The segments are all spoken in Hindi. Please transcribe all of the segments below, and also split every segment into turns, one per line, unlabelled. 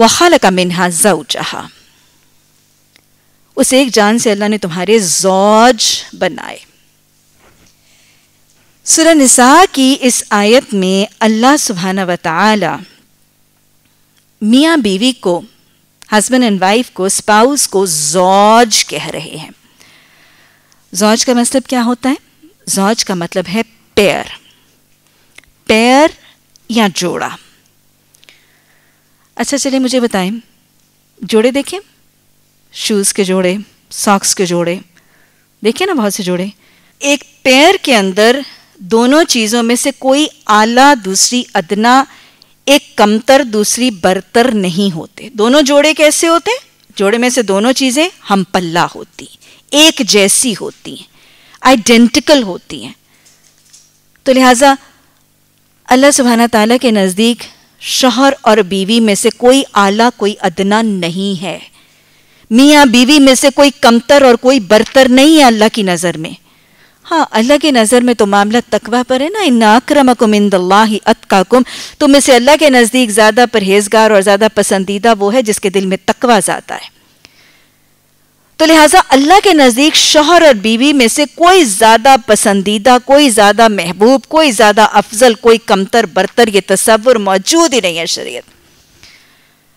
वखलक मिनहा जहा उस एक जान से अल्लाह ने तुम्हारे जौज बनाए सुरह निसा की इस आयत में अल्लाह सुबहाना व ताला मियाँ बीवी को हस्बैंड एंड वाइफ को स्पाउस को जौज कह रहे हैं जौज का मतलब क्या होता है जौज का मतलब है पैर पैर या जोड़ा अच्छा चलिए मुझे बताएं जोड़े देखें शूज़ के जोड़े सॉक्स के जोड़े देखिए ना बहुत से जोड़े एक पैर के अंदर दोनों चीज़ों में से कोई आला दूसरी अदना एक कमतर दूसरी बरतर नहीं होते दोनों जोड़े कैसे होते जोड़े में से दोनों चीज़ें हम पल्ला होती एक जैसी होती हैं आइडेंटिकल होती हैं तो लिहाजा अल्लाह सुबहाना ताला के नज़दीक शहर और बीवी में से कोई आला कोई अदना नहीं है मियाँ बीवी में से कोई कमतर और कोई बरतर नहीं है अल्लाह की नज़र में हाँ अल्लाह की नज़र में तो मामला तकवा पर है ना इन अक्रमकुम अत अतकाकुम कुम तो तुम इसे अल्लाह के नज़दीक ज़्यादा परहेजगार और ज़्यादा पसंदीदा वो है जिसके दिल में तकवा जाता है तो लिहाजा अल्लाह के नज़दीक शोहर और बीवी में से कोई ज़्यादा पसंदीदा कोई ज़्यादा महबूब कोई ज़्यादा अफजल कोई कमतर बरतर ये तस्वुर मौजूद ही नहीं है शरीयत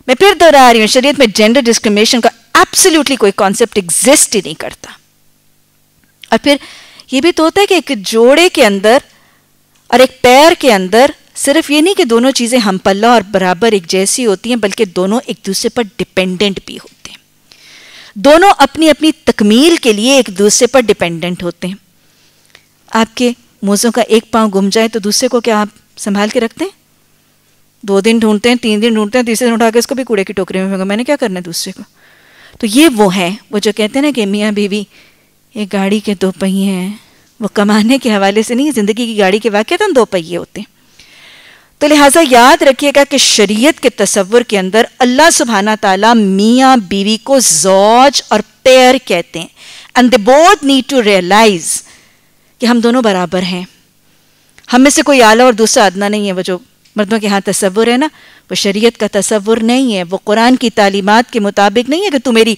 मैं फिर दोहरा रही हूँ शरीयत में जेंडर डिस्क्रिमिनेशन का एब्सोल्युटली कोई कॉन्सेप्ट एग्जिस्ट ही नहीं करता और फिर ये भी तो होता है कि एक जोड़े के अंदर और एक पैर के अंदर सिर्फ ये नहीं कि दोनों चीज़ें हम पल्ला और बराबर एक जैसी होती हैं बल्कि दोनों एक दूसरे पर डिपेंडेंट भी होती दोनों अपनी अपनी तकमील के लिए एक दूसरे पर डिपेंडेंट होते हैं आपके मोज़ों का एक पांव गुम जाए तो दूसरे को क्या आप संभाल के रखते हैं दो दिन ढूंढते हैं तीन दिन ढूंढते हैं तीसरे दिन उठा के इसको भी कूड़े की टोकरी में फेंको मैंने क्या करना है दूसरे को तो ये वो है वो जो कहते हैं ना कि मियाँ बीवी ये गाड़ी के दो पहिए हैं वो कमाने के हवाले से नहीं ज़िंदगी की गाड़ी के वाक्य तो दो पहिए होते हैं तो लिहाजा याद रखिएगा कि शरीयत के तस्वर के अंदर अल्लाह सुबहाना तला मियाँ बीवी को जौज और पैर कहते हैं and they both need to realise कि हम दोनों बराबर हैं हम में से कोई आला और दूसरा आदना नहीं है वो जो मर्दों के यहाँ तस्वुर है ना वो शरीयत का तस्वुर नहीं है वो कुरान की तालीमत के मुताबिक नहीं है कि तू मेरी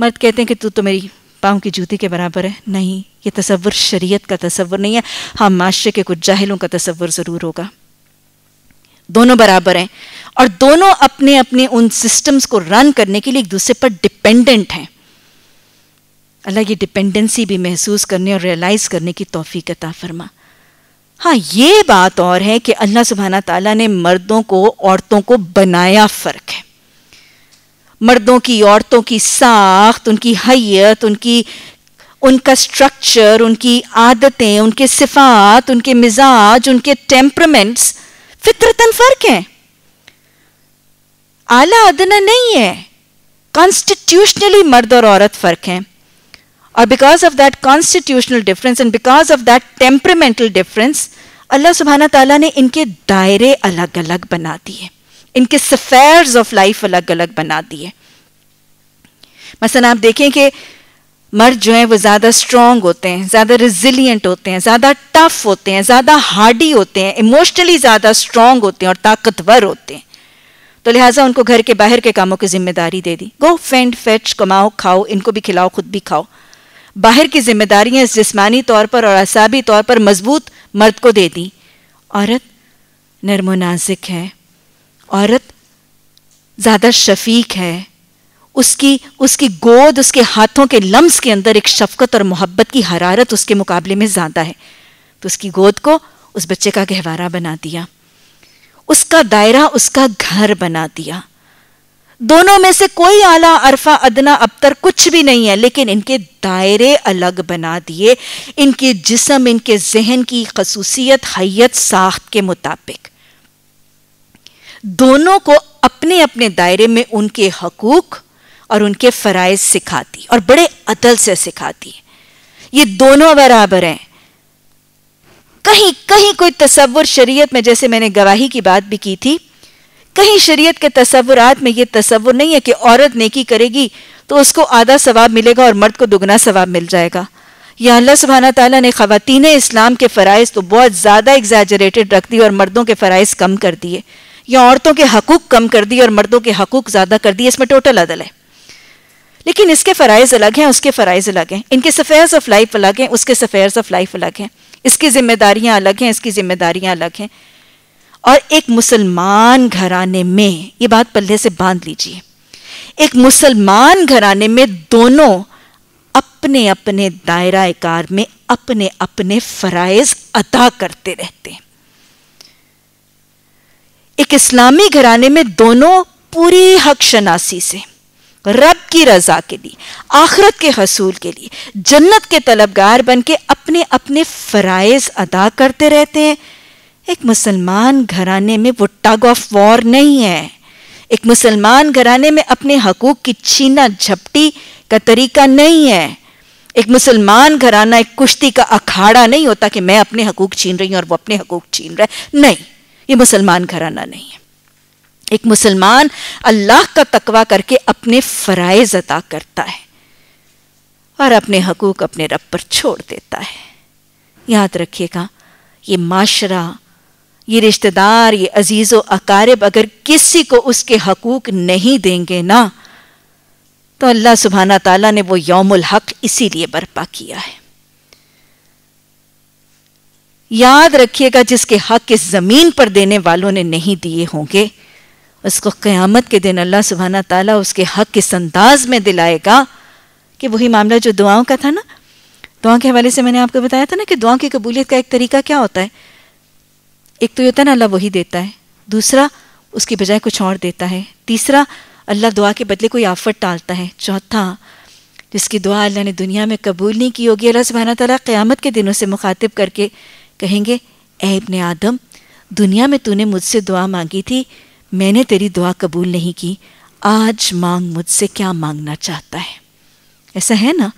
मर्द कहते हैं कि तू तो मेरी पाँव की जूती के बराबर है नहीं ये तस्वुर शरीयत का तस्वुर नहीं है हाँ माशरे के कुछ जाहिलों का तस्वुर ज़रूर होगा दोनों बराबर हैं और दोनों अपने अपने उन सिस्टम्स को रन करने के लिए एक दूसरे पर डिपेंडेंट हैं अल्लाह ये डिपेंडेंसी भी महसूस करने और रियलाइज करने की तोफ़ी कता फरमा हाँ ये बात और है कि अल्लाह सुबहाना तला ने मर्दों को औरतों को बनाया फ़र्क है मर्दों की औरतों की साख्त उनकी हैत उनकी उनका स्ट्रक्चर उनकी आदतें उनके सिफात उनके मिजाज उनके टेम्परमेंट्स फितरतन फर्क है आला अदना नहीं है कॉन्स्टिट्यूशनली मर्द और औरत फर्क है और because of that constitutional difference and because of that temperamental difference Allah सुबहाना तला ने इनके दायरे अलग अलग बना दिए इनके सफेयर्स ऑफ लाइफ अलग अलग बना दिए मसलन आप देखें कि मर्द जो हैं वो ज़्यादा स्ट्रांग होते हैं ज़्यादा रिजिलियंट होते हैं ज़्यादा टफ होते हैं ज़्यादा हार्डी होते हैं इमोशनली ज़्यादा स्ट्रांग होते हैं और ताकतवर होते हैं तो लिहाजा उनको घर के बाहर के कामों की जिम्मेदारी दे दी गो फेंड फेच कमाओ खाओ इनको भी खिलाओ खुद भी खाओ बाहर की जिम्मेदारियां जिसमानी तौर पर और असाबी तौर पर मजबूत मर्द को दे दी औरत नरमोनाजिक है औरत ज़्यादा शफीक है उसकी उसकी गोद उसके हाथों के लम्स के अंदर एक शफकत और मोहब्बत की हरारत उसके मुकाबले में ज़्यादा है तो उसकी गोद को उस बच्चे का गहवारा बना दिया उसका दायरा उसका घर बना दिया दोनों में से कोई आला अरफा अदना अबतर कुछ भी नहीं है लेकिन इनके दायरे अलग बना दिए इनके जिसम इनके जहन की खसूसियत हयत साख्त के मुताबिक दोनों को अपने अपने दायरे में उनके हकूक और उनके फ़राइज सिखाती और बड़े अदल से सिखाती ये दोनों बराबर हैं कहीं कहीं कोई तस्वुर शरीयत में जैसे मैंने गवाही की बात भी की थी कहीं शरीयत के तस्वुरात में ये तस्वुर नहीं है कि औरत नेकी करेगी तो उसको आधा सवाब मिलेगा और मर्द को दुगना सवाब मिल जाएगा यह अल्लाह सुबहाना तला ने खातन इस्लाम के फ़राइज़ तो बहुत ज़्यादा एग्जैजरेटेड रख दिए और मर्दों के फ़राइज़ कम कर दिए या औरतों के हकूक़ कम कर दिए और मर्दों के हकूक़ ज़्यादा कर दिए इसमें टोटल अदल है लेकिन इसके फ़राइज़ अलग हैं उसके फ़राइज़ अलग हैं इनके सफ़ेयर्स ऑफ लाइफ अलग हैं उसके सफ़ेयर्स ऑफ लाइफ अलग हैं इसकी ज़िम्मेदारियाँ अलग हैं इसकी ज़िम्मेदारियाँ अलग हैं और एक मुसलमान घराने में ये बात पल्ले से बांध लीजिए एक मुसलमान घराने में दोनों अपने अपने दायरा कार में अपने अपने फ़राइज़ अदा करते रहते हैं एक इस्लामी घराने में दोनों पूरी हक शनासी से रब की रजा के लिए आखरत के हसूल के लिए जन्नत के तलबगार बन के अपने अपने फ़राइज़ अदा करते रहते हैं एक मुसलमान घराने में वो टग ऑफ वॉर नहीं है एक मुसलमान घराने में अपने हकूक़ की छीना झपटी का तरीका नहीं है एक मुसलमान घराना एक कुश्ती का अखाड़ा नहीं होता कि मैं अपने हकूक छीन रही हूँ और वो अपने हकूक छीन रहा है नहीं ये मुसलमान घराना नहीं है एक मुसलमान अल्लाह का तकवा करके अपने फ़राइज अदा करता है और अपने हकूक अपने रब पर छोड़ देता है याद रखिएगा ये माशरा ये रिश्तेदार ये अजीज़ व अकारब अगर किसी को उसके हकूक नहीं देंगे ना तो अल्लाह सुबहाना ताला ने वो यौमुल हक इसीलिए बर्पा किया है याद रखिएगा जिसके हक इस ज़मीन पर देने वालों ने नहीं दिए होंगे उसको क़यामत के दिन अल्लाह सुबहाना ताली उसके हक के अंदाज में दिलाएगा कि वही मामला जो दुआओं का था ना दुआ के हवाले से मैंने आपको बताया था ना कि दुआ की कबूलियत का एक तरीका क्या होता है एक तो ये होता है ना अल्लाह वही देता है दूसरा उसकी बजाय कुछ और देता है तीसरा अल्लाह दुआ के बदले कोई आफत टालता है चौथा जिसकी दुआ अल्लाह ने दुनिया में कबूल नहीं की होगी अल्लाह सुबहाना तला क़्यामत के दिनों से मुखातिब करके कहेंगे ए इबन आदम दुनिया में तूने मुझसे दुआ मांगी थी मैंने तेरी दुआ कबूल नहीं की आज मांग मुझसे क्या मांगना चाहता है ऐसा है ना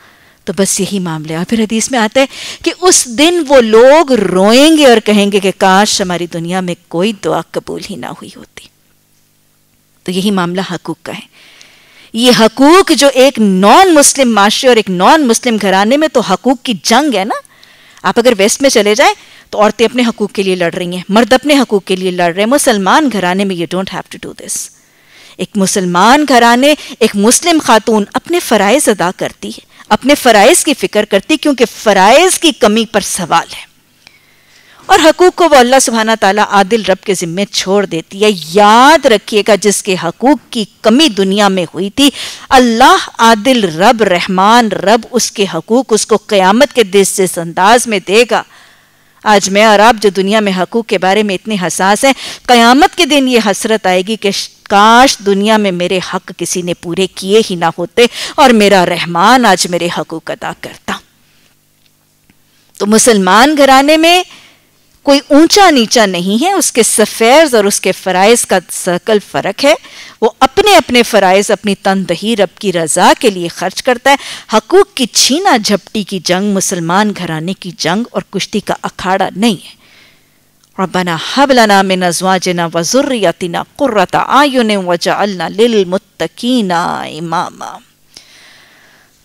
तो बस यही मामला है और फिर हदीस में आता है कि उस दिन वो लोग रोएंगे और कहेंगे कि काश हमारी दुनिया में कोई दुआ कबूल ही ना हुई होती तो यही मामला हकूक का है ये हकूक जो एक नॉन मुस्लिम माशरे और एक नॉन मुस्लिम घराने में तो हकूक की जंग है ना आप अगर वेस्ट में चले जाए तो औरतें अपने हकूक़ के लिए लड़ रही हैं मर्द अपने हकूक़ के लिए लड़ रहे हैं मुसलमान घराने में you don't have to do this एक मुसलमान घराने एक मुस्लिम खातून अपने फराइज अदा करती है अपने फराइज की फ़िक्र करती है क्योंकि फराइज की कमी पर सवाल है और हकूक़ को वो अल्लाह सुबहाना ताला आदिल रब के ज़िम्मे छोड़ देती है याद रखिएगा जिसके हकूक़ की कमी दुनिया में हुई थी अल्लाह आदिल रब रहमान रब उसके हकूक़ उसको क़यामत के दिस जिस अंदाज में देगा आज मैं और आप जो दुनिया में हकूक़ के बारे में इतने हसास हैं क़यामत के दिन ये हसरत आएगी कि काश दुनिया में मेरे हक किसी ने पूरे किए ही ना होते और मेरा रहमान आज मेरे हकूक अदा करता तो मुसलमान घराने में कोई ऊंचा नीचा नहीं है उसके सफेद और उसके फ़राइज़ का सर्कल फ़र्क है वो अपने अपने फ़राइज़ अपनी तनदही रब की रज़ा के लिए खर्च करता है हकूक़ की छीना झपटी की जंग मुसलमान घराने की जंग और कुश्ती का अखाड़ा नहीं है रबना हबलना मिन अजवाजना व ज़ुर्रियतिना क़ुर्रता आयुन लिल मुत्तकीना इमामा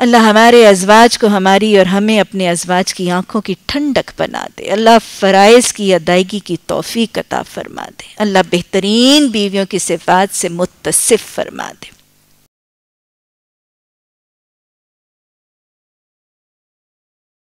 अल्लाह हमारे अजवाज को हमारी और हमें अपने अजवाज की आंखों की ठंडक बना दे अल्लाह फ़राइज़ की अदायगी की तोफ़ी कता फरमा दे अल्लाह बेहतरीन बीवियों की सिफात से मुतसिफ़ फरमा दे